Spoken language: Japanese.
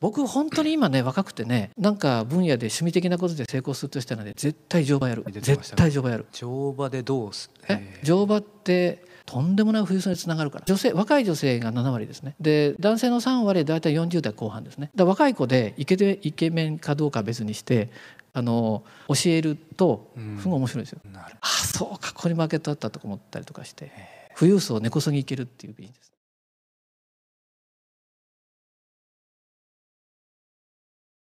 僕本当に今ね若くてねなんか分野で趣味的なことで成功するとしたらね絶対乗馬やる絶対乗馬やる乗馬でどうすえ乗馬ってとんでもない富裕層につながるから女性若い女性が7割ですねで男性の3割大体40代後半ですねだ若い子でイケでイケメンかどうか別にしてあの教えるとすごい面白いですよ、うん、あそうかここに負けたったとか思ったりとかして富裕層根こそぎいけるっていうビジネス